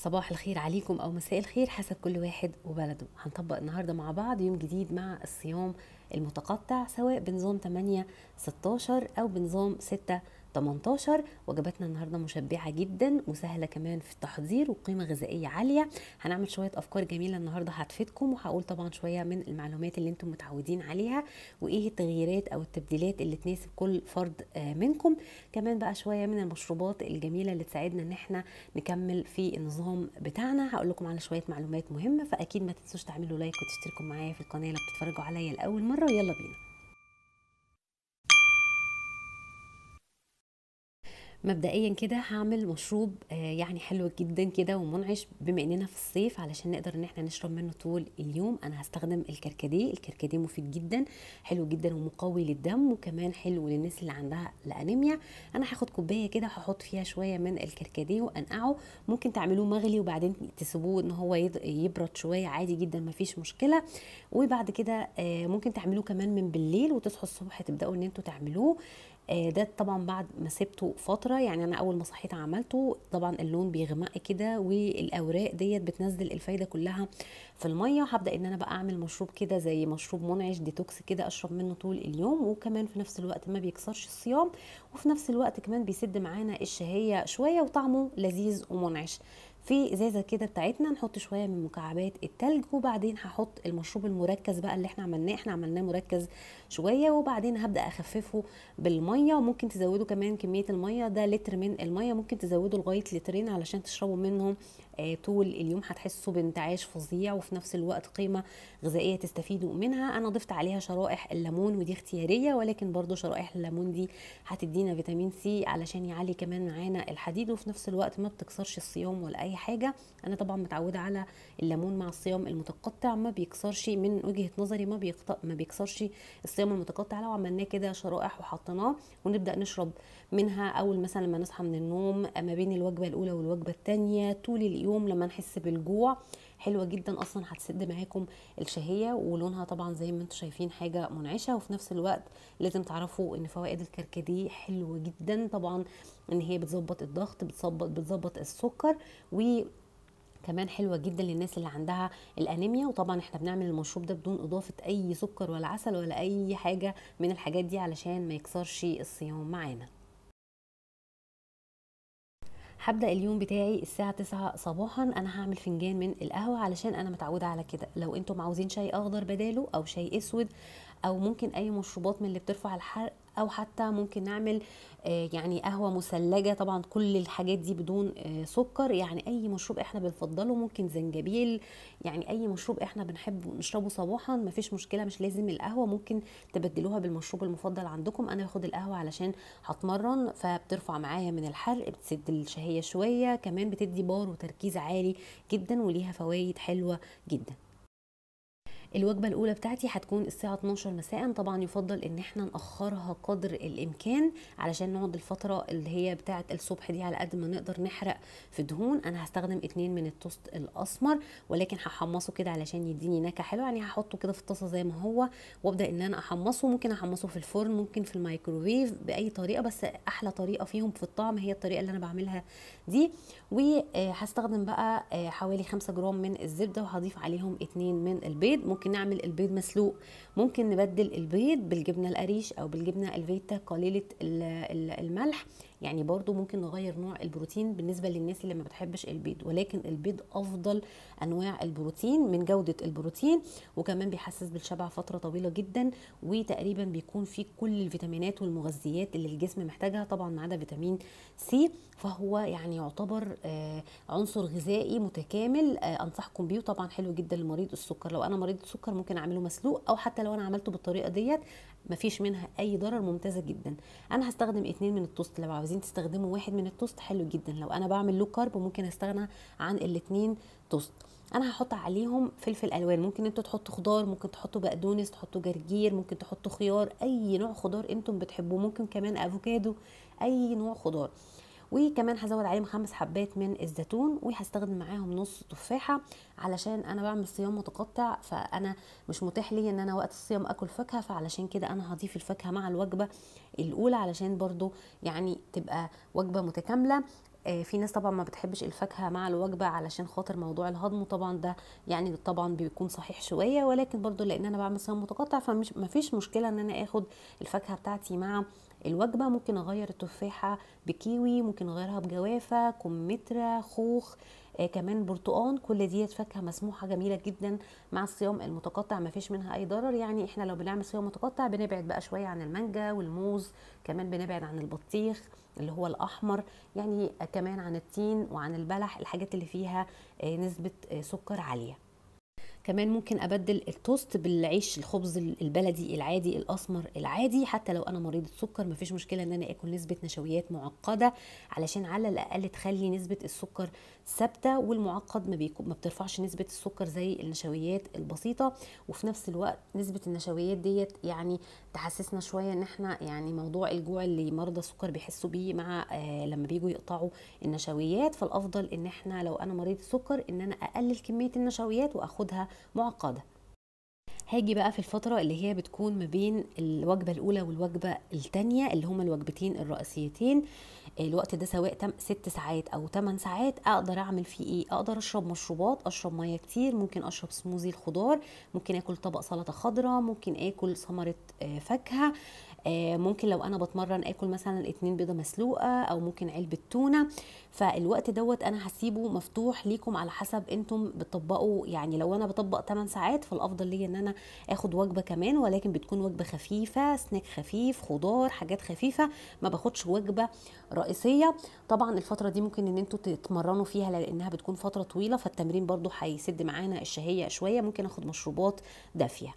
صباح الخير عليكم او مساء الخير حسب كل واحد وبلده هنطبق النهارده مع بعض يوم جديد مع الصيام المتقطع سواء بنظام 8 16 او بنظام 6 18 وجباتنا النهارده مشبعه جدا وسهله كمان في التحضير وقيمه غذائيه عاليه هنعمل شويه افكار جميله النهارده هتفيدكم وهقول طبعا شويه من المعلومات اللي انتم متعودين عليها وايه التغييرات او التبديلات اللي تناسب كل فرد آه، منكم كمان بقى شويه من المشروبات الجميله اللي تساعدنا ان احنا نكمل في النظام بتاعنا هقول لكم على شويه معلومات مهمه فاكيد ما تنسوش تعملوا لايك وتشتركوا معايا في القناه لو بتتفرجوا عليا لاول مره يلا بينا مبدئيا كده هعمل مشروب آه، يعني حلو جدا كده ومنعش بما اننا في الصيف علشان نقدر ان احنا نشرب منه طول اليوم انا هستخدم الكركديه الكركديه مفيد جدا حلو جدا ومقوي للدم وكمان حلو للناس اللي عندها الانيميا انا هاخد كوبايه كده هحط فيها شويه من الكركديه وانقعه ممكن تعملوه مغلي وبعدين تسيبوه ان هو يبرد شويه عادي جدا مفيش مشكله وبعد كده آه، ممكن تعملوه كمان من بالليل وتصحوا الصبح تبداوا ان انتوا تعملوه آه، ده طبعا بعد ما سبته فتره يعني انا اول ما صحيت عملته طبعا اللون بيغمق كده والاوراق ديت بتنزل الفايده كلها في الميه هبدا ان انا بقى اعمل مشروب كده زي مشروب منعش ديتوكس كده اشرب منه طول اليوم وكمان في نفس الوقت ما بيكسرش الصيام وفي نفس الوقت كمان بيسد معانا الشهيه شويه وطعمه لذيذ ومنعش في ازازه كده بتاعتنا نحط شويه من مكعبات التلج وبعدين هحط المشروب المركز بقى اللي احنا عملناه احنا عملناه مركز شويه وبعدين هبدا اخففه بالميه وممكن تزودوا كمان كميه الميه ده لتر من الميه ممكن تزودوا لغايه لترين علشان تشربوا منهم آه، طول اليوم هتحسوا بانتعاش فظيع وفي نفس الوقت قيمه غذائيه تستفيدوا منها انا ضفت عليها شرائح الليمون ودي اختياريه ولكن برضو شرائح الليمون دي هتدينا فيتامين سي علشان يعلي كمان معانا الحديد وفي نفس الوقت ما بتكسرش الصيام ولا اي حاجه انا طبعا متعوده على الليمون مع الصيام المتقطع ما بيكسرش من وجهه نظري ما بيقط... ما بيكسرش الصيام المتقطع لو عملناه كده شرائح وحطيناه ونبدا نشرب منها اول مثلا لما نصحى من النوم ما بين الوجبه الاولى والوجبه الثانيه طول يوم لما نحس بالجوع حلوه جدا اصلا هتسد معاكم الشهيه ولونها طبعا زي ما انتم شايفين حاجه منعشه وفي نفس الوقت لازم تعرفوا ان فوائد الكركديه حلوه جدا طبعا ان هي بتظبط الضغط بتظبط بتظبط السكر و كمان حلوه جدا للناس اللي عندها الانيميا وطبعا احنا بنعمل المشروب ده بدون اضافه اي سكر ولا عسل ولا اي حاجه من الحاجات دي علشان ما يكسرش الصيام معانا هبدا اليوم بتاعي الساعه 9 صباحا انا هعمل فنجان من القهوه علشان انا متعوده على كده لو انتم عاوزين شاي اخضر بداله او شاي اسود او ممكن اي مشروبات من اللي بترفع الحرق او حتى ممكن نعمل آه، يعني قهوه مثلجه طبعا كل الحاجات دي بدون آه، سكر يعني اي مشروب احنا بنفضله ممكن زنجبيل يعني اي مشروب احنا بنحبه نشربه صباحا مفيش مشكله مش لازم القهوه ممكن تبدلوها بالمشروب المفضل عندكم انا باخد القهوه علشان هتمرن فبترفع معايا من الحرق بتسد الشهيه شويه كمان بتدي بار وتركيز عالي جدا وليها فوائد حلوه جدا الوجبه الاولى بتاعتي هتكون الساعه 12 مساء طبعا يفضل ان احنا ناخرها قدر الامكان علشان نقعد الفتره اللي هي بتاعه الصبح دي على قد ما نقدر نحرق في دهون انا هستخدم اتنين من التوست الاسمر ولكن هحمصه كده علشان يديني نكهه حلوه يعني هحطه كده في الطاسه زي ما هو وابدا ان انا احمصه ممكن احمصه في الفرن ممكن في الميكروويف باي طريقه بس احلى طريقه فيهم في الطعم هي الطريقه اللي انا بعملها دي وهستخدم بقى آه، حوالي 5 جرام من الزبده وهضيف عليهم اتنين من البيض ممكن نعمل البيض مسلوق ممكن نبدل البيض بالجبنه القريش او بالجبنه الفيتا قليله الملح يعني برضو ممكن نغير نوع البروتين بالنسبه للناس اللي ما بتحبش البيض ولكن البيض افضل انواع البروتين من جوده البروتين وكمان بيحسس بالشبع فتره طويله جدا وتقريبا بيكون فيه كل الفيتامينات والمغذيات اللي الجسم محتاجها طبعا ما عدا فيتامين سي فهو يعني يعتبر آه، عنصر غذائي متكامل آه، انصحكم بيه وطبعا حلو جدا لمريض السكر لو انا مريض السكر ممكن اعمله مسلوق او حتى لو انا عملته بالطريقه ديت مفيش منها اي ضرر ممتازه جدا انا هستخدم اثنين من التوست لو عاوزين عايزين تستخدموا واحد من التوست حلو جدا لو انا بعمل لو كارب ممكن استغنى عن الاثنين توست انا هحط عليهم فلفل الوان ممكن انتوا تحطوا خضار ممكن تحطوا بقدونس تحطوا جرجير ممكن تحطوا خيار اي نوع خضار انتم بتحبوه ممكن كمان افوكادو اي نوع خضار وكمان هزود عليهم خمس حبات من الزيتون وهستخدم معاهم نص تفاحه علشان انا بعمل صيام متقطع فانا مش متاح لي ان انا وقت الصيام اكل فاكهه فعلشان كده انا هضيف الفاكهه مع الوجبه الاولى علشان برضو يعني تبقى وجبه متكامله آه، في ناس طبعا ما بتحبش الفاكهه مع الوجبه علشان خاطر موضوع الهضم وطبعا ده يعني طبعا بيكون صحيح شويه ولكن برضو لان انا بعمل صيام متقطع فمش مفيش مشكله ان انا اخد الفاكهه بتاعتي مع الوجبه ممكن اغير التفاحه بكيوي ممكن اغيرها بجوافه كمثرى خوخ آه كمان برتقان كل ديت فاكهه مسموحه جميله جدا مع الصيام المتقطع ما فيش منها اي ضرر يعني احنا لو بنعمل صيام متقطع بنبعد بقى شويه عن المانجا والموز كمان بنبعد عن البطيخ اللي هو الاحمر يعني كمان عن التين وعن البلح الحاجات اللي فيها آه نسبه آه سكر عاليه كمان ممكن ابدل التوست بالعيش الخبز البلدي العادي الاسمر العادي حتى لو انا مريضه سكر مفيش مشكله ان انا اكل نسبه نشويات معقده علشان على الاقل تخلي نسبه السكر ثابته والمعقد ما, بيكون ما بترفعش نسبه السكر زي النشويات البسيطه وفي نفس الوقت نسبه النشويات ديت يعني تحسسنا شويه ان احنا يعني موضوع الجوع اللي مرضى السكر بيحسوا بيه مع آه لما بييجوا يقطعوا النشويات فالافضل ان احنا لو انا مريض سكر ان انا اقلل كميه النشويات واخدها معقده هاجي بقى في الفترة اللي هي بتكون ما بين الوجبة الأولى والوجبة التانية اللي هما الوجبتين الرئيسيتين الوقت ده سواء تم ست ساعات او 8 ساعات اقدر اعمل فيه ايه اقدر اشرب مشروبات اشرب ميه كتير ممكن اشرب سموزي الخضار ممكن اكل طبق سلطه خضراء ممكن اكل ثمره آه، فاكهه آه، ممكن لو انا بتمرن اكل مثلا اتنين بيضه مسلوقه او ممكن علبه تونه فالوقت دوت انا هسيبه مفتوح ليكم على حسب انتم بتطبقوا يعني لو انا بطبق 8 ساعات فالافضل ليا ان انا اخد وجبه كمان ولكن بتكون وجبه خفيفه سناك خفيف خضار حاجات خفيفه ما باخدش وجبه رئيسيه طبعا الفتره دي ممكن ان انتم تتمرنوا فيها لانها بتكون فتره طويله فالتمرين برده هيسد معانا الشهيه شويه ممكن اخد مشروبات دافيه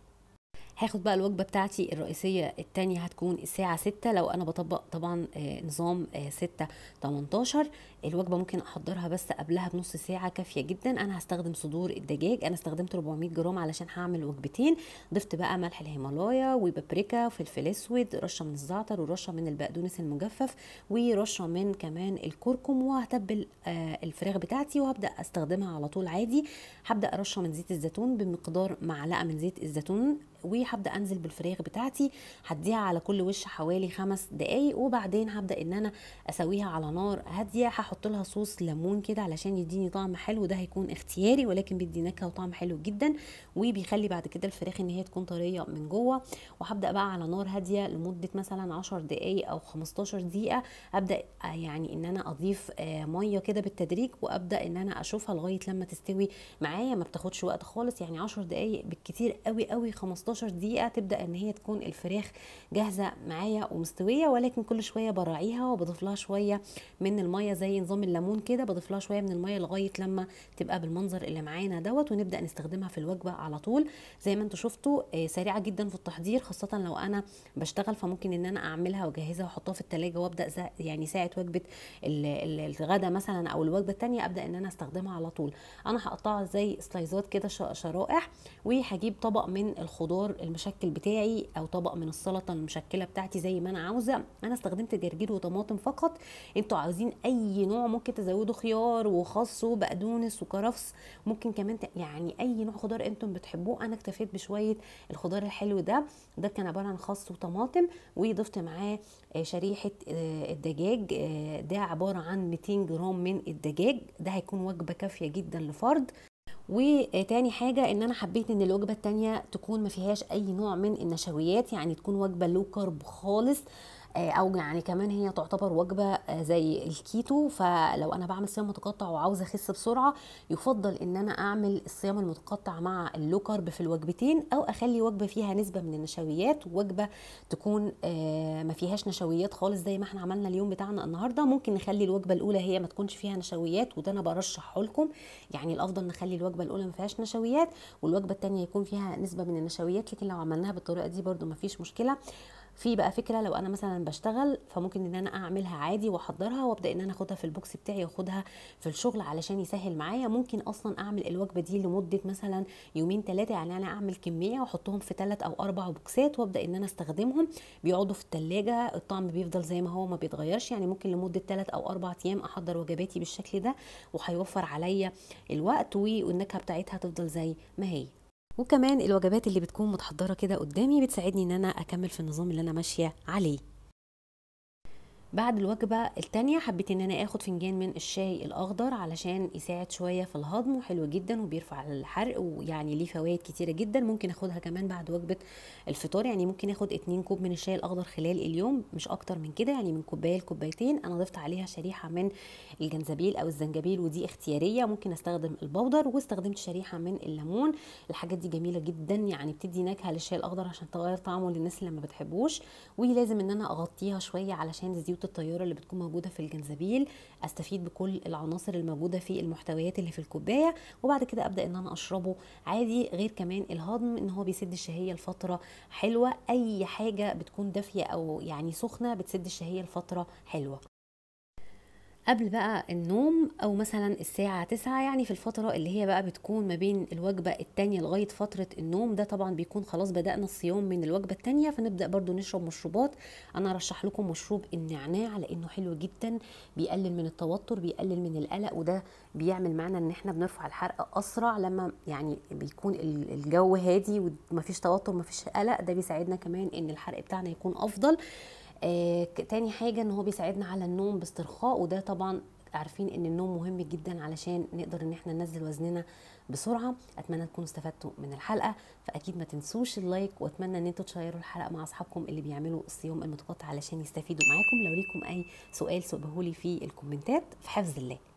هاخد بقى الوجبه بتاعتي الرئيسيه الثانيه هتكون الساعه 6 لو انا بطبق طبعا آه، نظام 6 آه، 18 الوجبه ممكن احضرها بس قبلها بنص ساعه كافيه جدا انا هستخدم صدور الدجاج انا استخدمت 400 جرام علشان هعمل وجبتين ضفت بقى ملح الهيمالايا وبابريكا وفلفل اسود رشه من الزعتر ورشه من البقدونس المجفف ورشه من كمان الكركم وهتبل آه، الفراخ بتاعتي وهبدا استخدمها على طول عادي هبدا ارشه من زيت الزيتون بمقدار معلقه من زيت الزيتون وهبدا انزل بالفراخ بتاعتي هديها على كل وش حوالي خمس دقايق وبعدين هبدا ان انا اسويها على نار هاديه هحط لها صوص ليمون كده علشان يديني طعم حلو ده هيكون اختياري ولكن بيدي نكهه وطعم حلو جدا وبيخلي بعد كده الفراخ ان هي تكون طريه من جوه وهبدا بقى على نار هاديه لمده مثلا 10 دقايق او 15 دقيقه ابدا يعني ان انا اضيف آه، ميه كده بالتدريج وابدا ان انا اشوفها لغايه لما تستوي معايا ما بتاخدش وقت خالص يعني 10 دقايق بالكتير قوي قوي 15 15 دقيقه تبدا ان هي تكون الفراخ جاهزه معايا ومستويه ولكن كل شويه براعيها وبضيف لها شويه من الميه زي نظام الليمون كده بضيف لها شويه من الميه لغايه لما تبقى بالمنظر اللي معانا دوت ونبدا نستخدمها في الوجبه على طول زي ما انتم شفتوا آه، سريعه جدا في التحضير خاصه لو انا بشتغل فممكن ان انا اعملها واجهزها واحطها في التلاجة وابدا يعني ساعه وجبه الغدا مثلا او الوجبه الثانيه ابدا ان انا استخدمها على طول انا هقطعها زي سلايزات كده شرائح وهجيب طبق من الخضار الخضار المشكل بتاعي او طبق من السلطه المشكله بتاعتي زي ما انا عاوزه انا استخدمت جرجير وطماطم فقط انتوا عاوزين اي نوع ممكن تزودوا خيار وخس وبقدونس وكرفس ممكن كمان يعني اي نوع خضار انتم بتحبوه انا اكتفيت بشويه الخضار الحلو ده ده كان عباره عن خس وطماطم وضفت معاه آه، شريحه آه، الدجاج آه، ده عباره عن 200 جرام من الدجاج ده هيكون وجبه كافيه جدا لفرد وتاني حاجه ان انا حبيت ان الوجبه التانيه تكون ما فيهاش اي نوع من النشويات يعني تكون وجبه لو كارب خالص آه، او يعني كمان هي تعتبر وجبه آه، زي الكيتو فلو انا بعمل صيام متقطع وعاوزه اخس بسرعه يفضل ان انا اعمل الصيام المتقطع مع اللو كارب في الوجبتين او اخلي وجبه فيها نسبه من النشويات ووجبه تكون آه، ما فيهاش نشويات خالص زي ما احنا عملنا اليوم بتاعنا النهارده ممكن نخلي الوجبه الاولى هي ما تكونش فيها نشويات وده انا برشحه لكم يعني الافضل نخلي الوجبه الاولى ما فيهاش نشويات والوجبه الثانيه يكون فيها نسبه من النشويات لكن لو عملناها بالطريقه دي برده ما فيش مشكله في بقى فكره لو انا مثلا بشتغل فممكن ان انا اعملها عادي واحضرها وابدا ان انا اخدها في البوكس بتاعي واخدها في الشغل علشان يسهل معايا ممكن اصلا اعمل الوجبه دي لمده مثلا يومين ثلاثه يعني انا اعمل كميه واحطهم في ثلاث او اربع بوكسات وابدا ان انا استخدمهم بيقعدوا في الثلاجه الطعم بيفضل زي ما هو ما بيتغيرش يعني ممكن لمده ثلاث او اربع ايام احضر وجباتي بالشكل ده وهيوفر عليا الوقت والنكهه بتاعتها تفضل زي ما هي وكمان الوجبات اللي بتكون متحضره كده قدامي بتساعدني ان انا اكمل في النظام اللي انا ماشيه عليه بعد الوجبه التانية حبيت ان انا اخد فنجان من الشاي الاخضر علشان يساعد شويه في الهضم وحلو جدا وبيرفع الحرق ويعني ليه فوائد كتيره جدا ممكن اخدها كمان بعد وجبه الفطار يعني ممكن اخد اتنين كوب من الشاي الاخضر خلال اليوم مش اكتر من كده يعني من كوبايه لكوبايتين انا ضفت عليها شريحه من الجنزبيل او الزنجبيل ودي اختياريه ممكن استخدم البودر واستخدمت شريحه من الليمون الحاجات دي جميله جدا يعني بتدي نكهه للشاي الاخضر عشان تغير طعمه للناس اللي ما بتحبوش ولازم ان انا اغطيها شويه علشان تزيد الطياره اللي بتكون موجوده في الجنزبيل استفيد بكل العناصر الموجوده في المحتويات اللي في الكوبايه وبعد كده ابدا ان انا اشربه عادي غير كمان الهضم ان هو بيسد الشهيه لفتره حلوه اي حاجه بتكون دافيه او يعني سخنه بتسد الشهيه لفتره حلوه قبل بقى النوم او مثلا الساعه 9 يعني في الفتره اللي هي بقى بتكون ما بين الوجبه التانية لغايه فتره النوم ده طبعا بيكون خلاص بدانا الصيام من الوجبه التانية فنبدا برضو نشرب مشروبات انا رشح لكم مشروب النعناع لانه حلو جدا بيقلل من التوتر بيقلل من القلق وده بيعمل معانا ان احنا بنرفع الحرق اسرع لما يعني بيكون الجو هادي ومفيش توتر مفيش قلق ده بيساعدنا كمان ان الحرق بتاعنا يكون افضل آه، تاني حاجه ان هو بيساعدنا على النوم باسترخاء وده طبعا عارفين ان النوم مهم جدا علشان نقدر ان احنا ننزل وزننا بسرعه اتمنى تكونوا استفدتوا من الحلقه فاكيد ما تنسوش اللايك واتمنى ان انتوا تشيروا الحلقه مع اصحابكم اللي بيعملوا الصيام المتقطع علشان يستفيدوا معاكم لو ليكم اي سؤال سؤبهولي في الكومنتات في حفظ الله